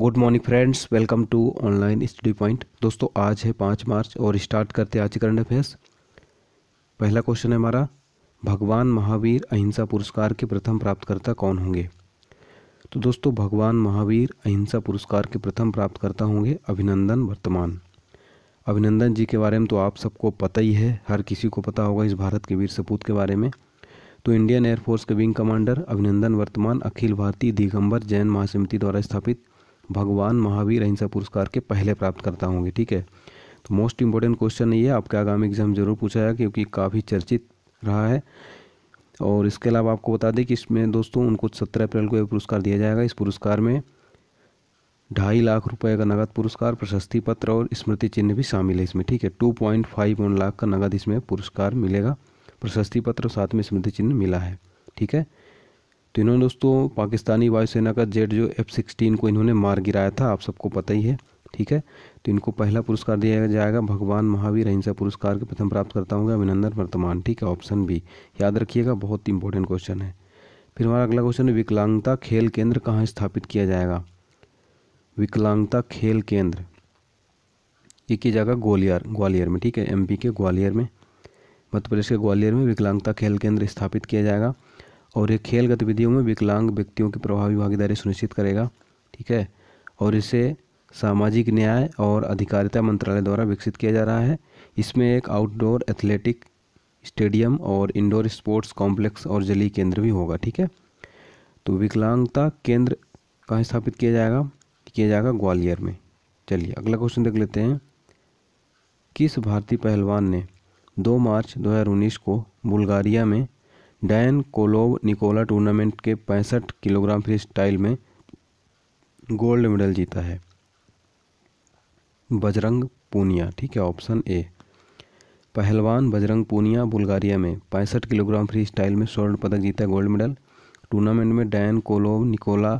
good morning friends welcome to online study point दोस्तों आज है पाँच मार्च और स्टार्ट करते आज करंट अफेयर्स पहला क्वेश्चन है हमारा भगवान महावीर अहिंसा पुरस्कार के प्रथम प्राप्तकर्ता कौन होंगे तो दोस्तों भगवान महावीर अहिंसा पुरस्कार के प्रथम प्राप्तकर्ता होंगे अभिनंदन वर्तमान अभिनंदन जी के बारे में तो आप सबको पता ही है हर किसी को पता होगा इस भारत के वीर सपूत के बारे में तो इंडियन एयरफोर्स के विंग कमांडर अभिनंदन वर्तमान अखिल भारतीय दिगंबर जैन महासमिति द्वारा स्थापित भगवान महावीर अहिंसा पुरस्कार के पहले प्राप्त करता होंगे ठीक है तो मोस्ट इम्पोर्टेंट क्वेश्चन ये आपके आगामी एग्जाम जरूर पूछा जाएगा क्योंकि काफ़ी चर्चित रहा है और इसके अलावा आपको बता दें कि इसमें दोस्तों उनको सत्रह अप्रैल को यह पुरस्कार दिया जाएगा इस पुरस्कार में ढाई लाख रुपए का नगद पुरस्कार प्रशस्ति पत्र और स्मृति चिन्ह भी शामिल है इसमें ठीक है two point five one lakh का नगद इसमें पुरस्कार मिलेगा प्रशस्ति पत्र और साथ में स्मृति चिन्ह मिला है ठीक है तो इन्होंने दोस्तों पाकिस्तानी वायुसेना का जेट जो एफ सिक्सटीन को इन्होंने मार गिराया था आप सबको पता ही है ठीक है तो इनको पहला पुरस्कार दिया जाएगा भगवान महावीर अहिंसा पुरस्कार के प्रथम प्राप्त करता होंगे अभिनंदन वर्तमान ठीक है ऑप्शन बी याद रखिएगा बहुत इंपॉर्टेंट क्वेश्चन है फिर हमारा अगला क्वेश्चन है विकलांगता खेल केंद्र कहाँ स्थापित किया जाएगा विकलांगता खेल केंद्र ये किया जाएगा ग्वालियर ग्वालियर में ठीक है एमपी के ग्वालियर में मध्य प्रदेश के ग्वालियर में विकलांगता खेल केंद्र स्थापित किया जाएगा और ये खेल गतिविधियों में विकलांग व्यक्तियों की प्रभावी भागीदारी सुनिश्चित करेगा ठीक है और इसे सामाजिक न्याय और अधिकारिता मंत्रालय द्वारा विकसित किया जा रहा है इसमें एक आउटडोर एथलेटिक स्टेडियम और इंडोर स्पोर्ट्स कॉम्प्लेक्स और जलीय केंद्र भी होगा ठीक है तो विकलांगता केंद्र कहाँ स्थापित किया जाएगा किया जाएगा ग्वालियर में चलिए अगला क्वेश्चन देख लेते हैं किस भारतीय पहलवान ने 2 मार्च 2019 को बुल्गारिया में डैन कोलोव निकोला टूर्नामेंट के पैंसठ किलोग्राम फ्री स्टाइल में गोल्ड मेडल जीता है बजरंग पूनिया ठीक है ऑप्शन ए पहलवान बजरंग पूनिया बुल्गारिया में पैंसठ किलोग्राम फ्री स्टाइल में स्वर्ण पदक जीता गोल्ड मेडल टूर्नामेंट में डैन कोलोव निकोला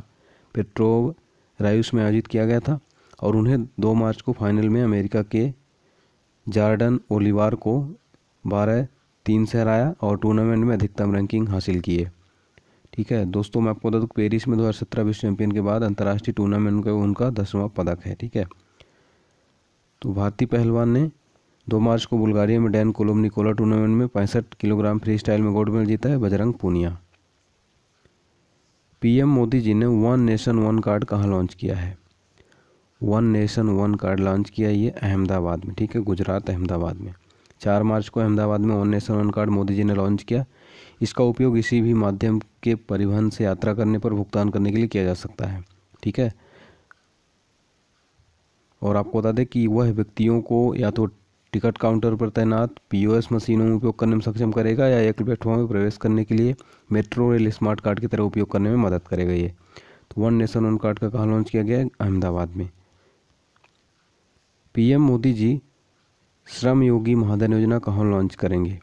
पेट्रोव रायूस में आयोजित किया गया था और उन्हें दो मार्च को फाइनल में अमेरिका के जार्डन ओलिवार को बारह तीन से हराया और टूर्नामेंट में अधिकतम रैंकिंग हासिल किए ठीक है दोस्तों मैं आपको बता दूँ पेरिस में दो हज़ार सत्रह विश्व चैंपियन के बाद अंतर्राष्ट्रीय टूर्नामेंट का उनका दसवां पदक है ठीक है तो भारतीय पहलवान ने दो मार्च को बुल्गारिया में डैन कोलोम निकोला टूर्नामेंट में पैंसठ किलोग्राम फ्री स्टाइल में गोल्ड मेडल जीता है बजरंग पूनिया पीएम मोदी जी ने वन नेशन वन कार्ड कहाँ लॉन्च किया है one nation one card launch किया ये अहमदाबाद में ठीक है गुजरात अहमदाबाद में चार मार्च को अहमदाबाद में one nation one card Modi ji ने लॉन्च किया इसका उपयोग किसी भी माध्यम के परिवहन से यात्रा करने पर भुगतान करने के लिए किया जा सकता है ठीक है और आपको बता दें कि वह व्यक्तियों को या तो टिकट काउंटर पर तैनात पीओएस मशीनों में उपयोग करने में सक्षम करेगा या एक प्लेटफॉर्म में प्रवेश करने के लिए मेट्रो रेल स्मार्ट कार्ड की तरह उपयोग करने में मदद करेगा ये तो वन नेशन वन कार्ड का कहाँ लॉन्च किया गया अहमदाबाद में पीएम मोदी जी श्रम योगी महाधन योजना कहाँ लॉन्च करेंगे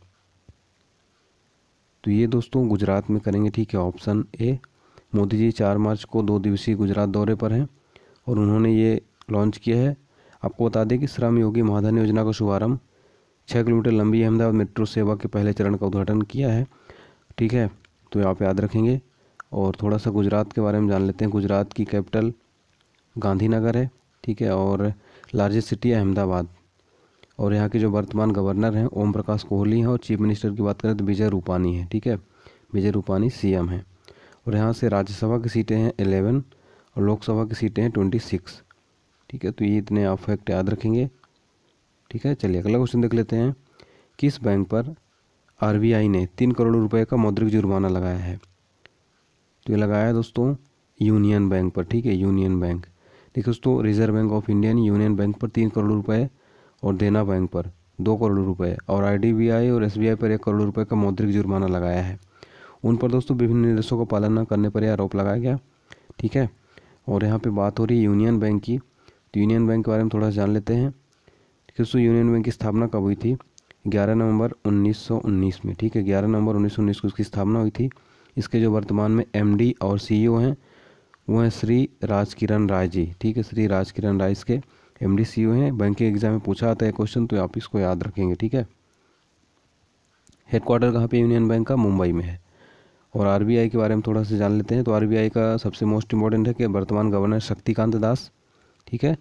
तो ये दोस्तों गुजरात में करेंगे ठीक है ऑप्शन ए मोदी जी चार मार्च को दो दिवसीय गुजरात दौरे पर हैं और उन्होंने ये लॉन्च किया है आपको बता दें कि श्रम योगी महाधन योजना का शुभारंभ छः किलोमीटर लंबी अहमदाबाद मेट्रो सेवा के पहले चरण का उद्घाटन किया है ठीक है तो आप याद रखेंगे और थोड़ा सा गुजरात के बारे में जान लेते हैं गुजरात की कैपिटल गांधीनगर है ठीक है और लार्जेस्ट सिटी अहमदाबाद और यहाँ के जो वर्तमान गवर्नर हैं ओम प्रकाश कोहली हैं और चीफ मिनिस्टर की बात करें तो विजय रूपानी हैं ठीक है विजय रूपानी सी एम हैं और यहाँ से राज्यसभा की सीटें हैं एलेवन और लोकसभा की सीटें हैं ट्वेंटी सिक्स ठीक है तो ये इतने आप फैक्ट याद रखेंगे ठीक है चलिए अगला क्वेश्चन देख लेते हैं किस बैंक पर आई ने तीन करोड़ रुपये का मौद्रिक जुर्माना लगाया है तो ये लगाया है दोस्तों यूनियन बैंक पर ठीक है यूनियन बैंक देखिए दोस्तों रिजर्व बैंक ऑफ इंडिया ने यूनियन बैंक पर तीन करोड़ रुपये और देना बैंक पर दो करोड़ रुपए और आई और एस पर एक करोड़ रुपये का मौद्रिक जुर्माना लगाया है उन पर दोस्तों विभिन्न निर्देशों का पालन न करने पर यह आरोप लगाया गया ठीक है और यहाँ पे बात हो रही है यूनियन बैंक की तो यूनियन बैंक के बारे में थोड़ा सा जान लेते हैं दोस्तों यूनियन बैंक की स्थापना कब हुई थी 11 नवंबर 1919 में ठीक है 11 नवंबर 1919 को इसकी स्थापना हुई थी इसके जो वर्तमान में एम और सी e हैं वो हैं श्री राजकिरण राय जी ठीक है श्री राजकिरण राय इसके एम डी सी ओ हैं बैंकिंग एग्जाम में पूछा आता है क्वेश्चन तो आप इसको याद रखेंगे ठीक है हेडक्वार्टर कहाँ पे यूनियन बैंक का मुंबई में है और आर बी आई के बारे में थोड़ा सा जान लेते हैं तो आर बी आई का सबसे मोस्ट इंपॉर्टेंट है कि वर्तमान गवर्नर शक्तिकांत दास ठीक है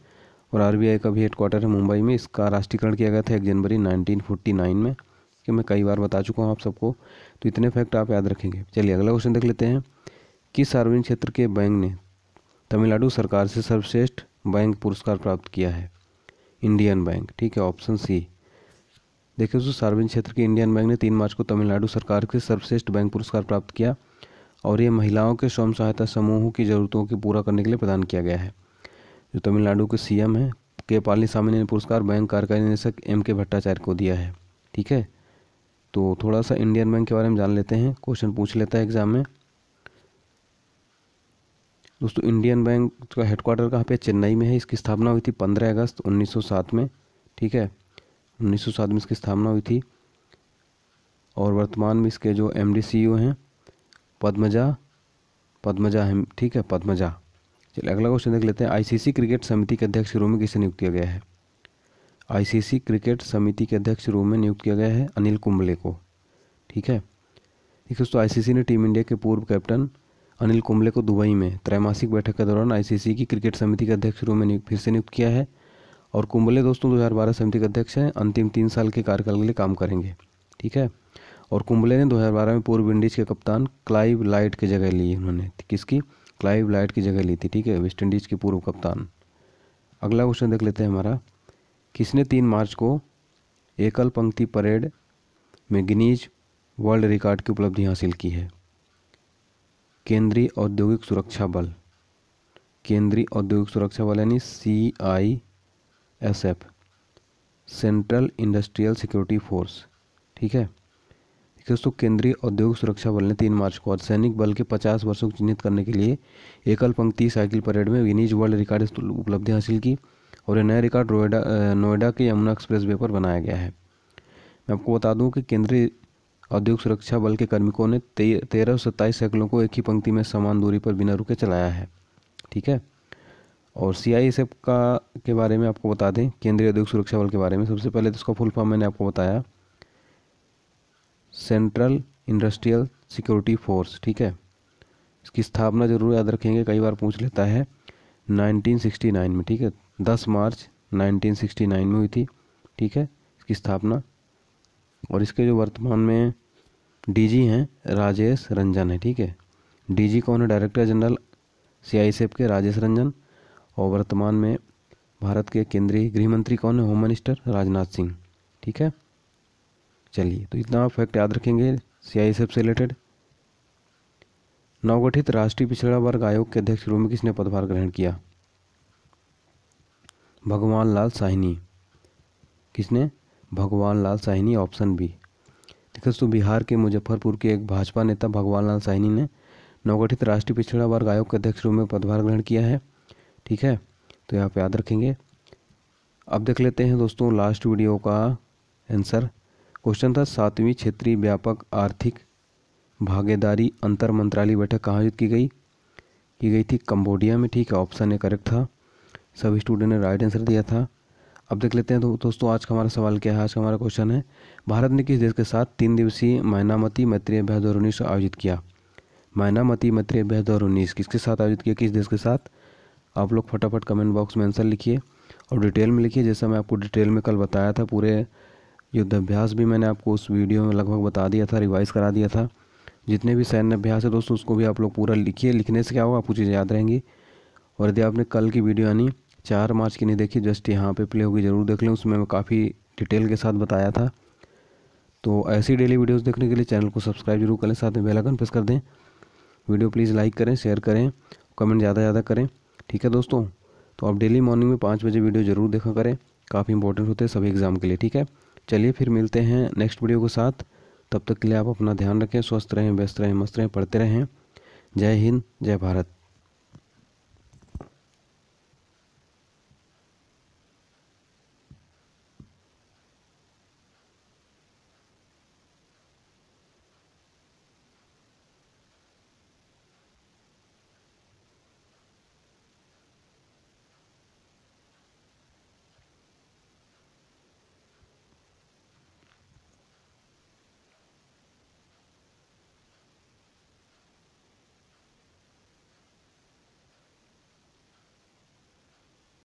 और आर बी आई का भी हेडक्वार्टर है मुंबई में इसका राष्ट्रीयकरण किया गया था एक जनवरी नाइनटीन फोर्टी नाइन में कि मैं कई बार बता चुका हूँ आप सबको तो इतने फैक्ट आप याद रखेंगे चलिए अगला क्वेश्चन देख लेते हैं किस सार्वजनिक क्षेत्र के बैंक ने तमिलनाडु सरकार से सर्वश्रेष्ठ बैंक पुरस्कार प्राप्त किया है इंडियन बैंक ठीक है ऑप्शन सी देखिए दोस्तों सार्वजनिक क्षेत्र के इंडियन बैंक ने तीन मार्च को तमिलनाडु सरकार के सर्वश्रेष्ठ बैंक पुरस्कार प्राप्त किया और ये महिलाओं के स्वयं सहायता समूहों की ज़रूरतों को पूरा करने के लिए प्रदान किया गया है जो तमिलनाडु के सीएम हैं के पलानीस्वामी ने पुरस्कार बैंक कार्यकारी निदेशक एम के भट्टाचार्य को दिया है ठीक है तो थोड़ा सा इंडियन बैंक के बारे में जान लेते हैं क्वेश्चन पूछ लेता है एग्ज़ाम में दोस्तों इंडियन बैंक का हेडक्वार्टर कहाँ पे चेन्नई में है इसकी स्थापना हुई थी पंद्रह अगस्त सात में ठीक है सात में इसकी स्थापना हुई थी और वर्तमान में इसके जो एम डी e हैं पद्मजा पद्मजा है ठीक है पद्मजा चलिए अगला क्वेश्चन देख लेते हैं आईसीसी क्रिकेट समिति के अध्यक्ष रूप में किसे नियुक्त किया गया है आईसीसी क्रिकेट समिति के अध्यक्ष रूप में नियुक्त किया गया है अनिल कुंबले को ठीक है देखिए दोस्तों आईसीसी ने टीम इंडिया के पूर्व कैप्टन अनिल कुंबले को दुबई में त्रैमासिक बैठक के दौरान आईसीसी की क्रिकेट समिति के अध्यक्ष रूप में फिर से नियुक्त किया है और कुंबले दोस्तों 2012 समिति के अध्यक्ष हैं अंतिम तीन साल के कार्यकाल के लिए काम करेंगे ठीक है और कुंबले ने 2012 में पूर्व इंडीज के कप्तान क्लाइव लाइट की जगह ली उन्होंने किसकी क्लाइव लाइट की जगह ली थी ठीक है वेस्ट इंडीज़ के पूर्व कप्तान अगला क्वेश्चन देख लेते हैं हमारा किसने तीन मार्च को एकल पंक्ति परेड में गिनीज वर्ल्ड रिकॉर्ड की उपलब्धि हासिल की है केंद्रीय औद्योगिक सुरक्षा बल केंद्रीय औद्योगिक सुरक्षा बल यानी C I S F central industrial security force ठीक है दोस्तों केंद्रीय औद्योगिक सुरक्षा बल ने तीन मार्च को सैनिक बल के पचास वर्षों को चिन्हित करने के लिए एकल पंक्ति साइकिल परेड में विनीज वर्ल्ड रिकॉर्ड उपलब्धि हासिल की और यह नया रिकॉर्ड नोएडा नोएडा के यमुना एक्सप्रेस वे पर बनाया गया है मैं आपको बता दूं कि केंद्रीय औद्योगिक सुरक्षा बल के कर्मिकों ने तेरह तेरह सत्ताईस साइकिलों को एक ही पंक्ति में समान दूरी पर बिना रुके चलाया है ठीक है और सी आई एस एफ का के बारे में आपको बता दें केंद्रीय औद्योगिक सुरक्षा बल के बारे में सबसे पहले तो इसका फुल फॉर्म मैंने आपको बताया सेंट्रल इंडस्ट्रियल सिक्योरिटी फोर्स ठीक है इसकी स्थापना जरूर याद रखेंगे कई बार पूछ लेता है 1969 में ठीक है 10 मार्च 1969 में हुई थी ठीक है इसकी स्थापना और इसके जो वर्तमान में डीजी हैं राजेश रंजन है ठीक है डीजी कौन है डायरेक्टर जनरल सीआईएसएफ के राजेश रंजन और वर्तमान में भारत के केंद्रीय गृह मंत्री कौन है होम मिनिस्टर राजनाथ सिंह ठीक है चलिए तो इतना फैक्ट याद रखेंगे सीआईएसएफ से रिलेटेड नवगठित राष्ट्रीय पिछड़ा वर्ग आयोग के अध्यक्ष रूप में किसने पदभार ग्रहण किया भगवान लाल साहिनी किसने भगवान लाल साहिनी ऑप्शन बी दोस्तों बिहार के मुजफ्फरपुर के एक भाजपा नेता भगवान लाल साहनी ने नवगठित राष्ट्रीय पिछड़ा वर्ग आयोग के अध्यक्ष रूप में पदभार ग्रहण किया है ठीक है तो यहाँ पे याद रखेंगे अब देख लेते हैं दोस्तों लास्ट वीडियो का आंसर क्वेश्चन था सातवीं क्षेत्रीय व्यापक आर्थिक भागीदारी अंतर मंत्रालय बैठक कहाँ आयोजित की गई की गई थी कंबोडिया में ठीक है ऑप्शन ए करेक्ट था सभी स्टूडेंट ने राइट आंसर दिया था अब देख लेते हैं तो दोस्तों आज का हमारा सवाल क्या है आज का हमारा क्वेश्चन है भारत ने किस देश के साथ तीन दिवसीय मायनामती मैत्री अभ्यास दो उन्नीस आयोजित किया मायनामती मैत्री अभ्यास दो उन्नीस किसके साथ आयोजित किया किस देश के साथ आप लोग फटाफट कमेंट बॉक्स में आंसर लिखिए और डिटेल में लिखिए जैसा मैं आपको डिटेल में कल बताया था पूरे युद्धाभ्यास भी मैंने आपको उस वीडियो में लगभग बता दिया था रिवाइज़ करा दिया था जितने भी सैन्य अभ्यास है दोस्तों उसको भी आप लोग पूरा लिखिए लिखने से क्या होगा आपको चीज़ें याद रहेंगी और यदि आपने कल की वीडियो यानी चार मार्च की नहीं देखी जस्ट यहाँ पे प्ले होगी ज़रूर देख लें उसमें मैं काफ़ी डिटेल के साथ बताया था तो ऐसी डेली वीडियोस देखने के लिए चैनल को सब्सक्राइब जरूर करें साथ में बेल आइकन प्रेस कर दें वीडियो प्लीज़ लाइक करें शेयर करें कमेंट ज़्यादा ज़्यादा करें ठीक है दोस्तों तो आप डेली मॉर्निंग में पाँच बजे वीडियो ज़रूर देखा करें काफ़ी इंपॉर्टेंट होते हैं सभी एग्ज़ाम के लिए ठीक है चलिए फिर मिलते हैं नेक्स्ट वीडियो के साथ तब तक के लिए आप अपना ध्यान रखें स्वस्थ रहें व्यस्त रहें मस्त रहें पढ़ते रहें जय हिंद जय भारत